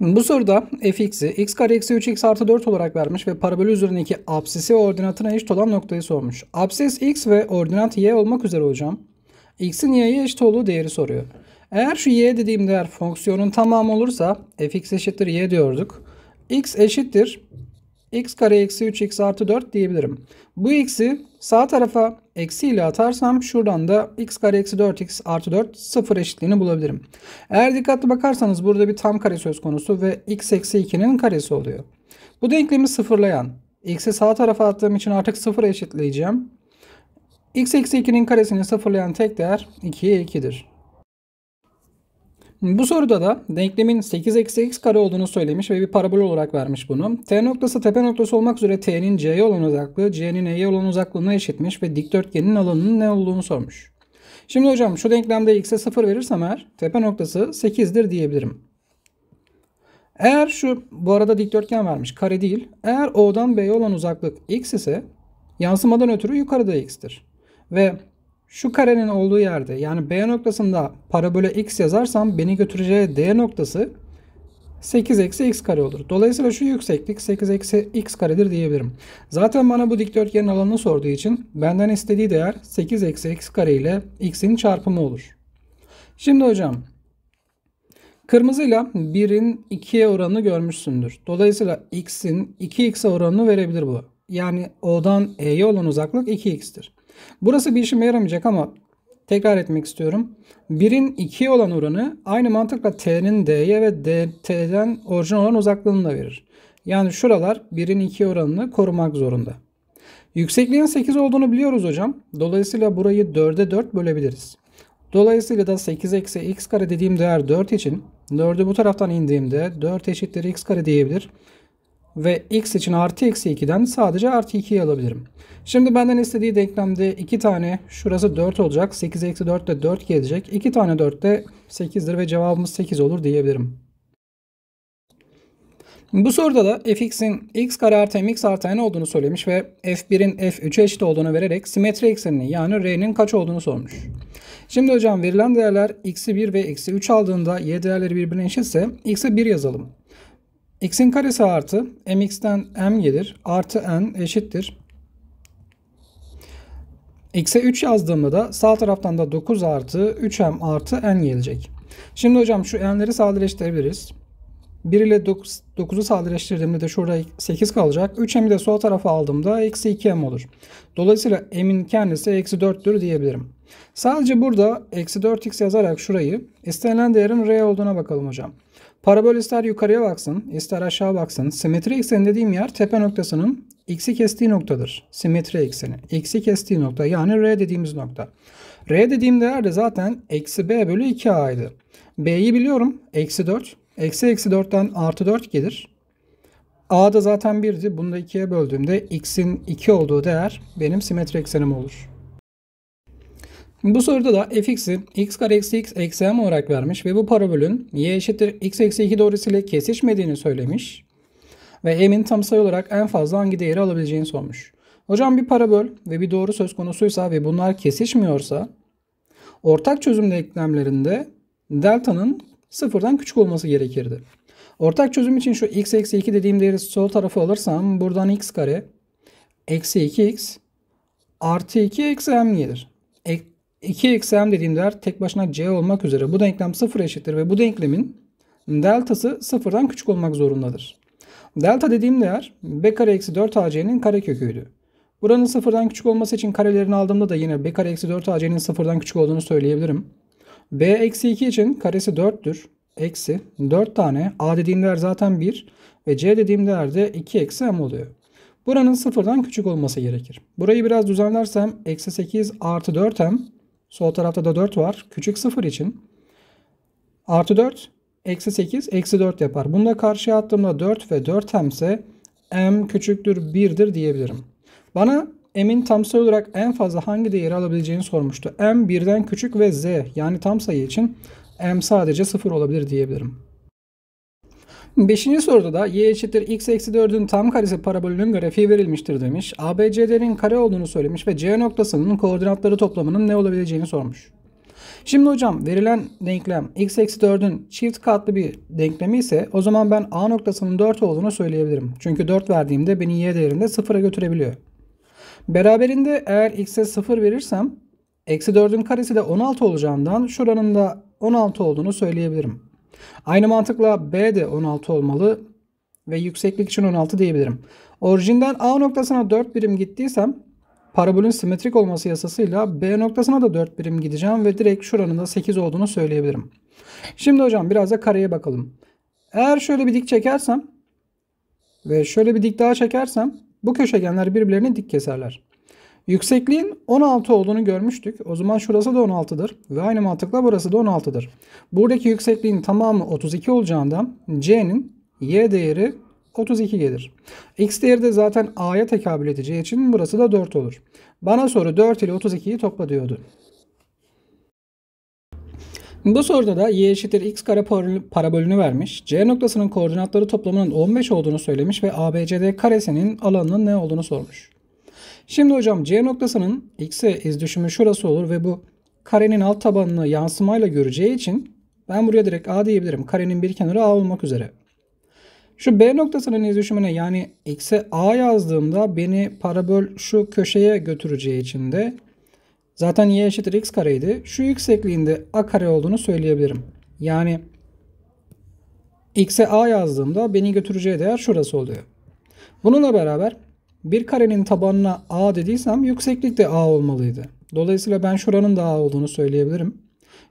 Bu soruda fx'i x kare eksi 3x artı 4 olarak vermiş ve parabol üzerindeki absisi ordinatına eşit olan noktayı sormuş. Absis x ve ordinat y olmak üzere hocam. x'in y'ye eşit olduğu değeri soruyor. Eğer şu y dediğim değer fonksiyonun tamamı olursa fx eşittir y diyorduk. x eşittir x kare eksi 3x artı 4 diyebilirim. Bu x'i sağ tarafa eksi ile atarsam şuradan da x kare eksi 4x artı 4 sıfır eşitliğini bulabilirim. Eğer dikkatli bakarsanız burada bir tam kare söz konusu ve x eksi 2'nin karesi oluyor. Bu denklemi sıfırlayan x'i sağ tarafa attığım için artık sıfır eşitleyeceğim. x eksi 2'nin karesini sıfırlayan tek değer 2'ye 2'dir. Bu soruda da denklemin 8 eksi x kare olduğunu söylemiş ve bir parabol olarak vermiş bunu. T noktası tepe noktası olmak üzere T'nin C'ye olan uzaklığı C'nin E'ye olan uzaklığına eşitmiş ve dikdörtgenin alanının ne olduğunu sormuş. Şimdi hocam şu denklemde x'e 0 verirsem eğer tepe noktası 8'dir diyebilirim. Eğer şu bu arada dikdörtgen vermiş kare değil. Eğer O'dan B'ye olan uzaklık x ise yansımadan ötürü yukarıda x'tir. Ve şu karenin olduğu yerde yani B noktasında parabole x yazarsam beni götüreceği D noktası 8 eksi x kare olur. Dolayısıyla şu yükseklik 8 eksi x karedir diyebilirim. Zaten bana bu dikdörtgenin alanını sorduğu için benden istediği değer 8 eksi x kare ile x'in çarpımı olur. Şimdi hocam kırmızıyla 1'in 2'ye oranını görmüşsündür. Dolayısıyla x'in 2x'e oranını verebilir bu. Yani O'dan E'ye olan uzaklık 2x'tir. Burası bir işime yaramayacak ama tekrar etmek istiyorum. 1'in 2'ye olan oranı aynı mantıkla t'nin d'ye ve d, t'den orijinal olan uzaklığını da verir. Yani şuralar 1'in 2 oranını korumak zorunda. Yüksekliğin 8 olduğunu biliyoruz hocam. Dolayısıyla burayı 4'e 4 bölebiliriz. Dolayısıyla da 8 eksi x kare dediğim değer 4 için 4'ü bu taraftan indiğimde 4 eşittir x kare diyebilir ve x için artı eksi 2'den sadece artı 2'yi alabilirim. Şimdi benden istediği denklemde 2 tane şurası 4 olacak. 8 eksi 4 de 4 gelecek. 2 tane 4 de 8'dir ve cevabımız 8 olur diyebilirim. Bu soruda da fx'in x kare artı mx artı n olduğunu söylemiş ve f1'in f3'e eşit olduğunu vererek simetri eksenini yani r'nin kaç olduğunu sormuş. Şimdi hocam verilen değerler x'i 1 ve x'i 3 aldığında y değerleri birbirine eşitse x'e 1 yazalım x'in karesi artı mx'ten m gelir. Artı n eşittir. X'e 3 yazdığımda da sağ taraftan da 9 artı 3m artı n gelecek. Şimdi hocam şu n'leri sadeleştirebiliriz. 1 ile 9'u sadeleştirdiğimde de şurada 8 kalacak. 3m'i de sol tarafa aldığımda eksi 2m olur. Dolayısıyla m'in kendisi eksi 4'tür diyebilirim. Sadece burada eksi 4x yazarak şurayı istenilen değerin r olduğuna bakalım hocam. Parabol ister yukarıya baksın, ister aşağı baksın. Simetri ekseni dediğim yer tepe noktasının x'i kestiği noktadır. Simetri ekseni. x'i kestiği nokta yani r dediğimiz nokta. r dediğim değer de zaten eksi b bölü 2a'ydı. b'yi biliyorum. Eksi 4. Eksi eksi 4'ten artı 4 gelir. a da zaten 1'di. Bunu da 2'ye böldüğümde x'in 2 olduğu değer benim simetri eksenim olur. Bu soruda da fx'i x kare eksi x eksi m olarak vermiş ve bu parabolün y eşittir x eksi 2 doğrusuyla kesişmediğini söylemiş. Ve m'in tam sayı olarak en fazla hangi değeri alabileceğini sormuş. Hocam bir parabol ve bir doğru söz konusuysa ve bunlar kesişmiyorsa ortak çözüm denklemlerinde delta'nın sıfırdan küçük olması gerekirdi. Ortak çözüm için şu x eksi 2 dediğim değeri sol tarafı alırsam buradan x kare eksi 2x artı 2 eksi m gelir. 2 xm dediğim değer tek başına c olmak üzere bu denklem 0 eşittir ve bu denklemin deltası 0'dan küçük olmak zorundadır. Delta dediğim değer b kare eksi 4 ac'nin kare köküydü. Buranın 0'dan küçük olması için karelerini aldığımda da yine b kare eksi 4 ac'nin 0'dan küçük olduğunu söyleyebilirim. b eksi 2 için karesi 4'tür. Eksi 4 tane a dediğim değer zaten 1 ve c dediğim değer de 2 eksi m oluyor. Buranın 0'dan küçük olması gerekir. Burayı biraz düzenlersem eksi 8 artı 4m Sol tarafta da 4 var. Küçük 0 için. Artı 4 eksi 8 eksi 4 yapar. Bunu da karşıya attığımda 4 ve 4 hemse m küçüktür 1'dir diyebilirim. Bana m'in tam sayı olarak en fazla hangi değeri alabileceğini sormuştu. m 1'den küçük ve z yani tam sayı için m sadece 0 olabilir diyebilirim. Beşinci soruda da y eşittir x eksi 4'ün tam karesi parabolünün grafiği verilmiştir demiş. ABCD'nin kare olduğunu söylemiş ve C noktasının koordinatları toplamının ne olabileceğini sormuş. Şimdi hocam verilen denklem x eksi 4'ün çift katlı bir denklemi ise o zaman ben A noktasının 4 olduğunu söyleyebilirim. Çünkü 4 verdiğimde beni y değerinde 0'a götürebiliyor. Beraberinde eğer x'e 0 verirsem eksi 4'ün karesi de 16 olacağından şuranın da 16 olduğunu söyleyebilirim. Aynı mantıkla B de 16 olmalı ve yükseklik için 16 diyebilirim. Orijinden A noktasına 4 birim gittiysem parabolün simetrik olması yasasıyla B noktasına da 4 birim gideceğim ve direkt şuranın da 8 olduğunu söyleyebilirim. Şimdi hocam biraz da kareye bakalım. Eğer şöyle bir dik çekersem ve şöyle bir dik daha çekersem bu köşegenler birbirlerini dik keserler. Yüksekliğin 16 olduğunu görmüştük. O zaman şurası da 16'dır. Ve aynı mantıkla burası da 16'dır. Buradaki yüksekliğin tamamı 32 olacağından C'nin Y değeri 32 gelir. X değeri de zaten A'ya tekabül edeceği için burası da 4 olur. Bana soru 4 ile 32'yi topla diyordu. Bu soruda da y eşittir x kare parabolünü vermiş. C noktasının koordinatları toplamının 15 olduğunu söylemiş ve ABCD karesinin alanının ne olduğunu sormuş. Şimdi hocam C noktasının x'e izdüşümü şurası olur ve bu karenin alt tabanını yansımayla göreceği için ben buraya direkt A diyebilirim. Karenin bir kenarı A olmak üzere. Şu B noktasının izdüşümüne yani x'e A yazdığımda beni parabol şu köşeye götüreceği için de zaten y eşittir x kareydi. Şu yüksekliğinde A kare olduğunu söyleyebilirim. Yani x'e A yazdığımda beni götüreceği değer şurası oluyor. Bununla beraber bir karenin tabanına a dediysem yükseklik de a olmalıydı. Dolayısıyla ben şuranın da a olduğunu söyleyebilirim.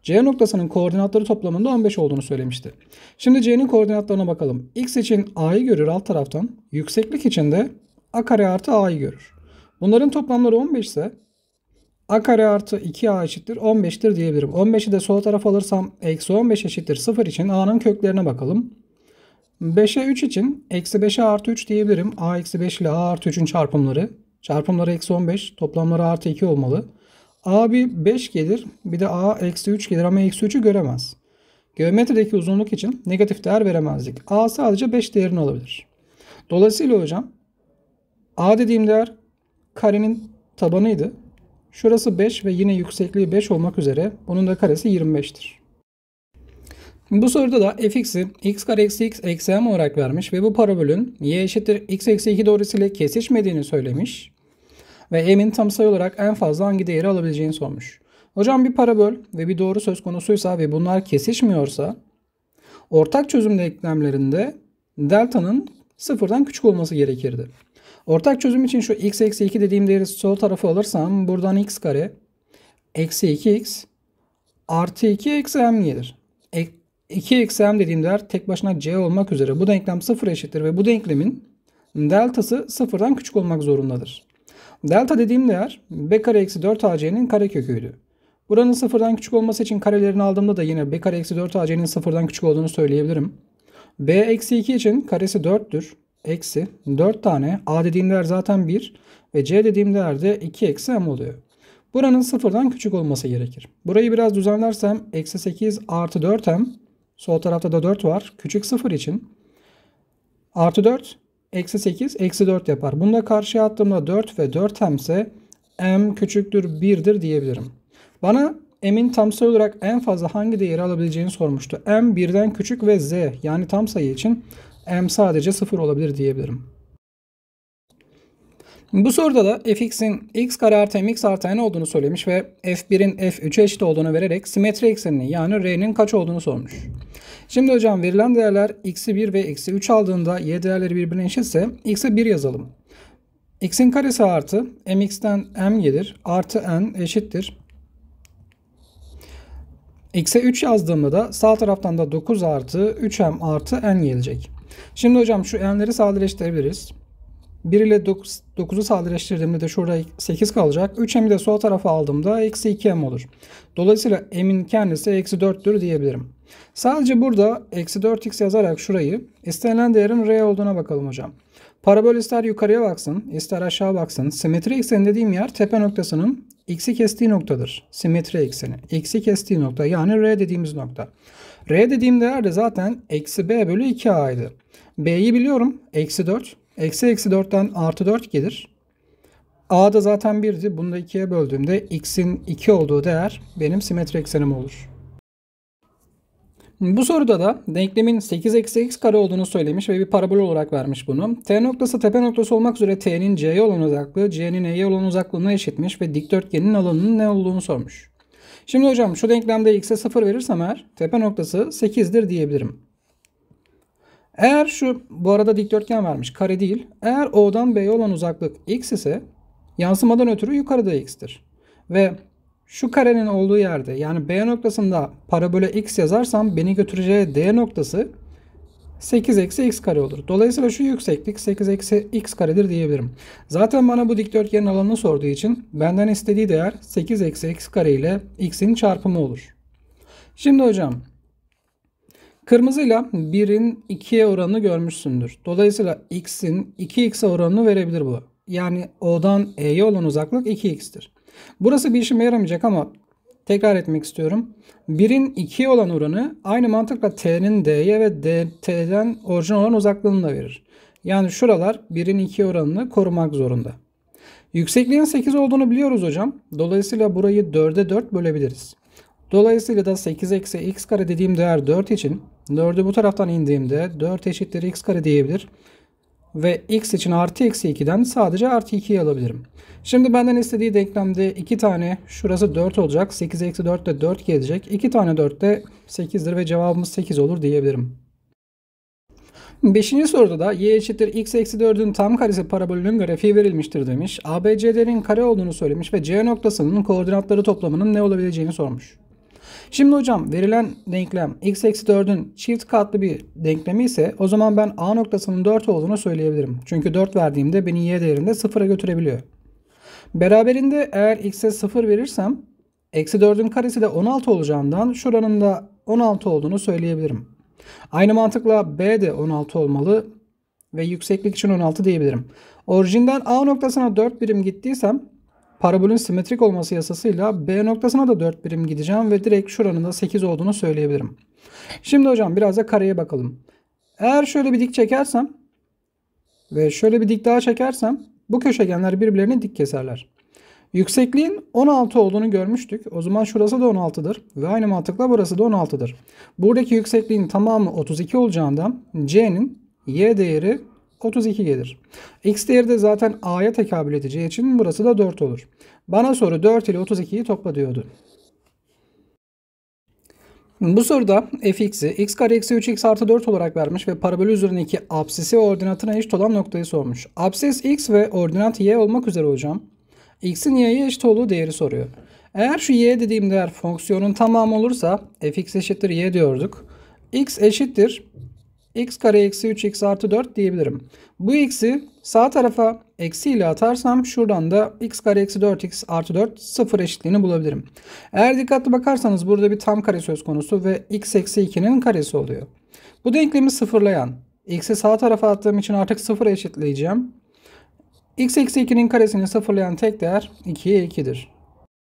C noktasının koordinatları toplamında 15 olduğunu söylemişti. Şimdi C'nin koordinatlarına bakalım. X için A'yı görür alt taraftan. Yükseklik için de A kare artı A'yı görür. Bunların toplamları 15 ise A kare artı 2A eşittir 15'tir diyebilirim. 15'i de sol tarafa alırsam eksi 15 eşittir 0 için A'nın köklerine bakalım. 5'e 3 için eksi 5'e artı 3 diyebilirim. a eksi 5 ile a artı 3'ün çarpımları. Çarpımları eksi 15. Toplamları artı 2 olmalı. a bir 5 gelir. Bir de a eksi 3 gelir ama eksi 3'ü göremez. Geometrideki uzunluk için negatif değer veremezdik. a sadece 5 değerini alabilir. Dolayısıyla hocam a dediğim değer karenin tabanıydı. Şurası 5 ve yine yüksekliği 5 olmak üzere bunun da karesi 25'tir. Bu soruda da fx'i x kare eksi x eksi m olarak vermiş ve bu parabolün y eşittir x eksi 2 doğrusuyla kesişmediğini söylemiş. Ve m'in tam sayı olarak en fazla hangi değeri alabileceğini sormuş. Hocam bir parabol ve bir doğru söz konusuysa ve bunlar kesişmiyorsa ortak çözüm denklemlerinde delta'nın sıfırdan küçük olması gerekirdi. Ortak çözüm için şu x eksi 2 dediğim değeri sol tarafı alırsam buradan x kare eksi 2x artı 2 eksi m gelir. E, 2 xm dediğim değer tek başına c olmak üzere bu denklem 0 eşittir ve bu denklemin deltası 0'dan küçük olmak zorundadır. Delta dediğim değer b kare eksi 4 ac'nin kare köküydü. Buranın 0'dan küçük olması için karelerini aldığımda da yine b kare eksi 4 ac'nin 0'dan küçük olduğunu söyleyebilirim. b eksi 2 için karesi 4'tür. Eksi 4 tane a dediğim değer zaten 1 ve c dediğim değer de 2 eksi m oluyor. Buranın 0'dan küçük olması gerekir. Burayı biraz düzenlersem eksi 8 artı 4m Sol tarafta da 4 var. Küçük 0 için. Artı 4, eksi 8, eksi 4 yapar. Bunu da karşıya attığımda 4 ve 4 hemse m küçüktür 1'dir diyebilirim. Bana m'in tam sayı olarak en fazla hangi değeri alabileceğini sormuştu. m 1'den küçük ve z yani tam sayı için m sadece 0 olabilir diyebilirim. Bu soruda da fx'in x kare artı mx artı n olduğunu söylemiş ve f1'in f3'e eşit olduğunu vererek simetri ekseninin yani r'nin kaç olduğunu sormuş. Şimdi hocam verilen değerler x'i 1 ve eksi 3 aldığında y değerleri birbirine eşitse x'e 1 yazalım. x'in karesi artı mx'ten m gelir artı n eşittir. x'e 3 yazdığımda da sağ taraftan da 9 artı 3m artı n gelecek. Şimdi hocam şu n'leri sadeleştirebiliriz. 1 ile 9'u sadeleştirdiğimde de şurada 8 kalacak. 3m'i de sol tarafa aldığımda eksi 2m olur. Dolayısıyla m'in kendisi eksi 4'tür diyebilirim. Sadece burada eksi 4x yazarak şurayı istenilen değerin r olduğuna bakalım hocam. Parabol ister yukarıya baksın ister aşağı baksın. Simetri ekseni dediğim yer tepe noktasının x'i kestiği noktadır. Simetri ekseni. x'i kestiği nokta yani r dediğimiz nokta. r dediğim değer de zaten eksi b bölü 2a'ydı. b'yi biliyorum eksi 4. Eksi eksi 4'ten artı 4 gelir. A da zaten 1'di. Bunu da 2'ye böldüğümde x'in 2 olduğu değer benim simetri eksenim olur. Bu soruda da denklemin 8 eksi x kare olduğunu söylemiş ve bir parabol olarak vermiş bunu. T noktası tepe noktası olmak üzere T'nin C'ye olan uzaklığı, C'nin E'ye olan uzaklığına eşitmiş ve dikdörtgenin alanının ne olduğunu sormuş. Şimdi hocam şu denklemde x'e 0 verirsem eğer tepe noktası 8'dir diyebilirim. Eğer şu bu arada dikdörtgen vermiş kare değil. Eğer O'dan B'ye olan uzaklık x ise yansımadan ötürü yukarıda x'tir. Ve şu karenin olduğu yerde yani B noktasında parabole x yazarsam beni götüreceği D noktası 8 eksi x kare olur. Dolayısıyla şu yükseklik 8 eksi x karedir diyebilirim. Zaten bana bu dikdörtgenin alanını sorduğu için benden istediği değer 8 eksi x kare ile x'in çarpımı olur. Şimdi hocam Kırmızıyla 1'in 2'ye oranını görmüşsündür. Dolayısıyla x'in 2x'e oranını verebilir bu. Yani o'dan e'ye olan uzaklık 2x'tir. Burası bir işime yaramayacak ama tekrar etmek istiyorum. 1'in 2'ye olan oranı aynı mantıkla t'nin d'ye ve d, t'den orijinal olan uzaklığını da verir. Yani şuralar 1'in 2 oranını korumak zorunda. Yüksekliğin 8 olduğunu biliyoruz hocam. Dolayısıyla burayı 4'e 4 bölebiliriz. Dolayısıyla da 8 eksi x kare dediğim değer 4 için 4'ü bu taraftan indiğimde 4 eşittir x kare diyebilir. Ve x için artı eksi 2'den sadece artı 2'yi alabilirim. Şimdi benden istediği denklemde 2 tane şurası 4 olacak. 8 eksi 4 de 4 gelecek. 2 tane 4 de 8'dir ve cevabımız 8 olur diyebilirim. Beşinci soruda da y eşittir x eksi 4'ün tam karesi parabolünün grafiği verilmiştir demiş. ABCD'nin kare olduğunu söylemiş ve C noktasının koordinatları toplamının ne olabileceğini sormuş. Şimdi hocam verilen denklem x eksi 4'ün çift katlı bir denklemi ise o zaman ben a noktasının 4 olduğunu söyleyebilirim. Çünkü 4 verdiğimde beni y değerinde 0'a götürebiliyor. Beraberinde eğer x'e 0 verirsem eksi 4'ün karesi de 16 olacağından şuranın da 16 olduğunu söyleyebilirim. Aynı mantıkla b de 16 olmalı ve yükseklik için 16 diyebilirim. Orijinden A noktasına 4 birim gittiysem Parabolün simetrik olması yasasıyla B noktasına da 4 birim gideceğim ve direkt şuranın da 8 olduğunu söyleyebilirim. Şimdi hocam biraz da kareye bakalım. Eğer şöyle bir dik çekersem ve şöyle bir dik daha çekersem bu köşegenler birbirlerini dik keserler. Yüksekliğin 16 olduğunu görmüştük. O zaman şurası da 16'dır. Ve aynı mantıkla burası da 16'dır. Buradaki yüksekliğin tamamı 32 olacağından C'nin Y değeri 32 gelir. X değeri de zaten A'ya tekabül edeceği için burası da 4 olur. Bana soru 4 ile 32'yi topla diyordu. Bu soruda fx'i x kare eksi 3x artı 4 olarak vermiş ve parabol üzerindeki absisi ordinatına eşit olan noktayı sormuş. Absis x ve ordinat y olmak üzere hocam. x'in y'ye eşit olduğu değeri soruyor. Eğer şu y dediğim değer fonksiyonun tamamı olursa fx eşittir y diyorduk. x eşittir x kare eksi 3x artı 4 diyebilirim. Bu x'i sağ tarafa eksi ile atarsam şuradan da x kare eksi 4x artı 4 sıfır eşitliğini bulabilirim. Eğer dikkatli bakarsanız burada bir tam kare söz konusu ve x eksi 2'nin karesi oluyor. Bu denklemi sıfırlayan x'i sağ tarafa attığım için artık sıfır eşitleyeceğim. x eksi 2'nin karesini sıfırlayan tek değer 2'ye 2'dir.